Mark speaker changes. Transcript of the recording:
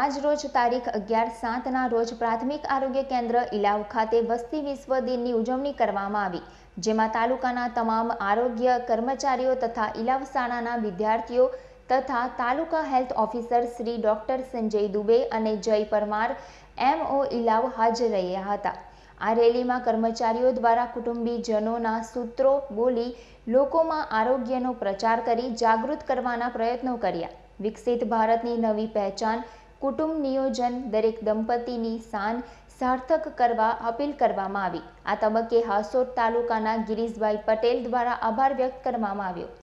Speaker 1: આજ રોજ તારીખ અગિયાર સાતના રોજ પ્રાથમિક આરોગ્ય કેન્દ્ર ઇલાવ ખાતે વસ્તી વિશ્વ દિનની ઉજવણી કરવામાં આવી જેમાં તાલુકાના તમામ આરોગ્ય કર્મચારીઓ તથા ઇલાવ શાળાના વિદ્યાર્થીઓ તથા taluka health officer Shri doctor Sanjay Dubey અને જય પરમાર એમઓ ઇલાવ હાજર રહ્યા હતા આ રેલીમાં કર્મચારીઓ દ્વારા કુટુંબીજનોના સૂત્રો બોલી લોકોમાં આરોગ્યનો પ્રચાર કરી જાગૃત કરવાના પ્રયત્નો કર્યા વિકસિત ભારતની નવી પહેચાન કુટુંબ નિયોજન દરેક દંપતીની શાન સાર્થક કરવા અપીલ કરવામાં આવી આ તબક્કે હાસોદ તાલુકાના ગિરીશભાઈ પટેલ દ્વારા આભાર વ્યક્ત કરવામાં આવ્યો